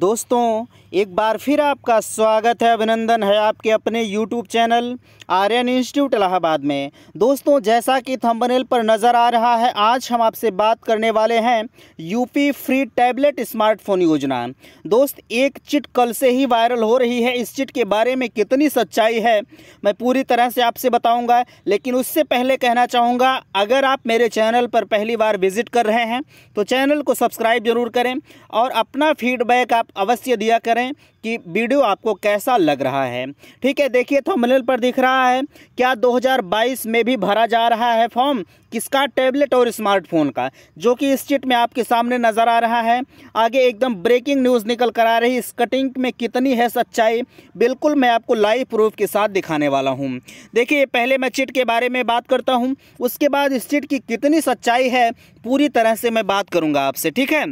दोस्तों एक बार फिर आपका स्वागत है अभिनंदन है आपके अपने YouTube channel Aryan institute Allahabad में दोस्तों जैसा कि थंबनेल पर नज़र आ रहा है आज हम आपसे बात करने वाले हैं यूपी फ्री टैबलेट स्मार्टफोन योजना दोस्त एक चिट कल से ही वायरल हो रही है इस चिट के बारे में कितनी सच्चाई है मैं पूरी तरह से आपसे बताऊँगा लेकिन उससे पहले कहना चाहूँगा अगर आप मेरे चैनल पर पहली बार विजिट कर रहे हैं तो चैनल को सब्सक्राइब जरूर करें और अपना फीडबैक आप आप अवश्य दिया करें कि वीडियो आपको कैसा लग रहा है ठीक है देखिए थंबनेल पर दिख रहा है क्या 2022 में भी भरा जा रहा है फॉर्म किसका टैबलेट और स्मार्टफोन का जो कि इस चिट में आपके सामने नज़र आ रहा है आगे एकदम ब्रेकिंग न्यूज़ निकल कर आ रही इस कटिंग में कितनी है सच्चाई बिल्कुल मैं आपको लाइव प्रूफ के साथ दिखाने वाला हूँ देखिए पहले मैं चिट के बारे में बात करता हूँ उसके बाद इस चिट की कितनी सच्चाई है पूरी तरह से मैं बात करूँगा आपसे ठीक है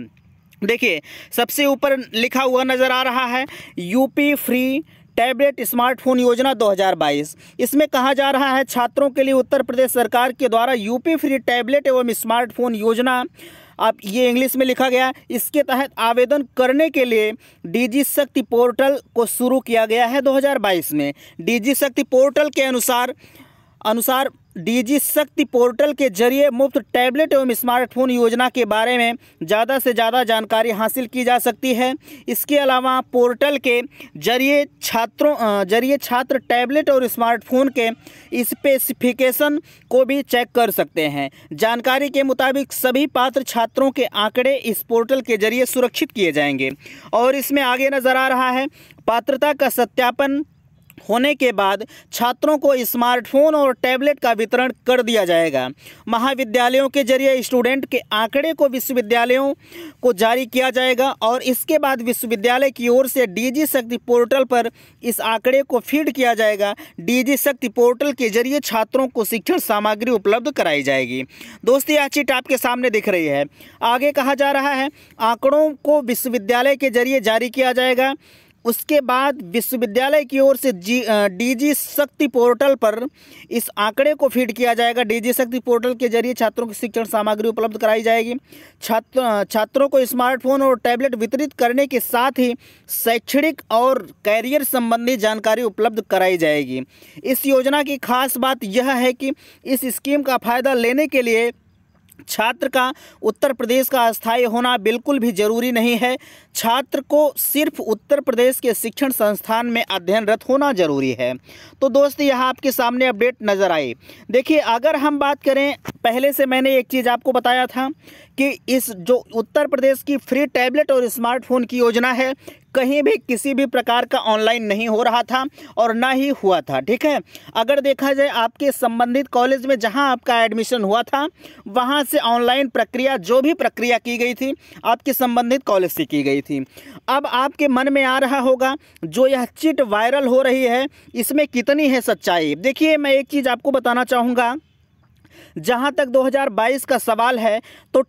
देखिए सबसे ऊपर लिखा हुआ नज़र आ रहा है यूपी फ्री टैबलेट स्मार्टफोन योजना 2022 इसमें कहा जा रहा है छात्रों के लिए उत्तर प्रदेश सरकार के द्वारा यूपी फ्री टैबलेट एवं स्मार्टफोन योजना आप ये इंग्लिश में लिखा गया इसके तहत आवेदन करने के लिए डीजी शक्ति पोर्टल को शुरू किया गया है 2022 में डीजी शक्ति पोर्टल के अनुसार अनुसार डीजी शक्ति पोर्टल के जरिए मुफ्त टैबलेट एवं स्मार्टफोन योजना के बारे में ज़्यादा से ज़्यादा जानकारी हासिल की जा सकती है इसके अलावा पोर्टल के जरिए छात्रों जरिए छात्र टैबलेट और स्मार्टफोन के स्पेसिफिकेशन को भी चेक कर सकते हैं जानकारी के मुताबिक सभी पात्र छात्रों के आंकड़े इस पोर्टल के जरिए सुरक्षित किए जाएंगे और इसमें आगे नज़र आ रहा है पात्रता का सत्यापन होने के बाद छात्रों को स्मार्टफोन और टैबलेट का वितरण कर दिया जाएगा महाविद्यालयों के जरिए स्टूडेंट के आंकड़े को विश्वविद्यालयों को जारी किया जाएगा और इसके बाद विश्वविद्यालय की ओर से डीजी शक्ति पोर्टल पर इस आंकड़े को फीड किया जाएगा डीजी शक्ति पोर्टल के जरिए छात्रों को शिक्षण सामग्री उपलब्ध कराई जाएगी दोस्ती यह चीट आपके सामने दिख रही है आगे कहा जा रहा है आंकड़ों को विश्वविद्यालय के जरिए जारी किया जाएगा उसके बाद विश्वविद्यालय की ओर से जी डीजी शक्ति पोर्टल पर इस आंकड़े को फीड किया जाएगा डीजी शक्ति पोर्टल के जरिए छात्रों की शिक्षण सामग्री उपलब्ध कराई जाएगी छात्र छात्रों को स्मार्टफोन और टैबलेट वितरित करने के साथ ही शैक्षणिक और कैरियर संबंधी जानकारी उपलब्ध कराई जाएगी इस योजना की खास बात यह है कि इस स्कीम का फ़ायदा लेने के लिए छात्र का उत्तर प्रदेश का स्थायी होना बिल्कुल भी जरूरी नहीं है छात्र को सिर्फ उत्तर प्रदेश के शिक्षण संस्थान में अध्ययनरत होना जरूरी है तो दोस्त यह आपके सामने अपडेट नज़र आई देखिए अगर हम बात करें पहले से मैंने एक चीज़ आपको बताया था कि इस जो उत्तर प्रदेश की फ्री टैबलेट और स्मार्टफोन की योजना है कहीं भी किसी भी प्रकार का ऑनलाइन नहीं हो रहा था और ना ही हुआ था ठीक है अगर देखा जाए आपके संबंधित कॉलेज में जहाँ आपका एडमिशन हुआ था वहाँ से ऑनलाइन प्रक्रिया जो भी प्रक्रिया की गई थी आपके संबंधित कॉलेज से की गई थी अब आपके मन में आ रहा होगा जो यह चिट वायरल हो रही है इसमें कितनी है सच्चाई देखिए मैं एक चीज़ आपको बताना चाहूँगा जहाँ तक 2022 का सवाल है तो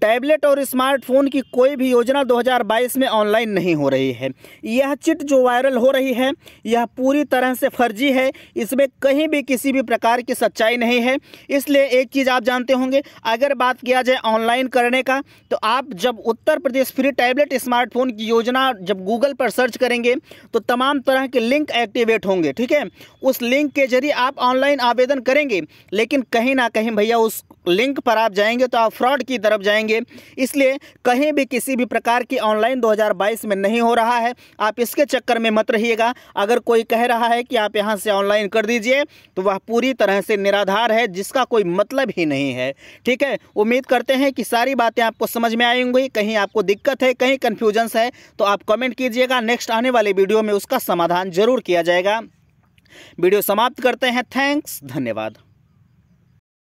टैबलेट और स्मार्टफोन की कोई भी योजना 2022 में ऑनलाइन नहीं हो रही है यह चिट जो वायरल हो रही है यह पूरी तरह से फर्जी है इसमें कहीं भी किसी भी प्रकार की सच्चाई नहीं है इसलिए एक चीज़ आप जानते होंगे अगर बात किया जाए ऑनलाइन करने का तो आप जब Uttar Pradesh free tablet smartphone की योजना जब गूगल पर सर्च करेंगे तो तमाम तरह के लिंक एक्टिवेट होंगे ठीक है उस लिंक के जरिए आप ऑनलाइन आवेदन करेंगे लेकिन कहीं ना कहीं भैया उस लिंक पर आप जाएंगे तो आप फ्रॉड की तरफ जाएंगे करेंगे इसलिए कहीं भी किसी भी प्रकार की ऑनलाइन 2022 में नहीं हो रहा है आप इसके चक्कर में मत रहिएगा अगर कोई कह रहा है कि आप यहाँ से ऑनलाइन कर दीजिए तो वह पूरी तरह से निराधार है जिसका कोई मतलब ही नहीं है ठीक है उम्मीद करते हैं कि सारी बातें आपको समझ में आई होंगी कहीं आपको दिक्कत है कहीं कन्फ्यूजन्स है तो आप कमेंट कीजिएगा नेक्स्ट आने वाले वीडियो में उसका समाधान जरूर किया जाएगा वीडियो समाप्त करते हैं थैंक्स धन्यवाद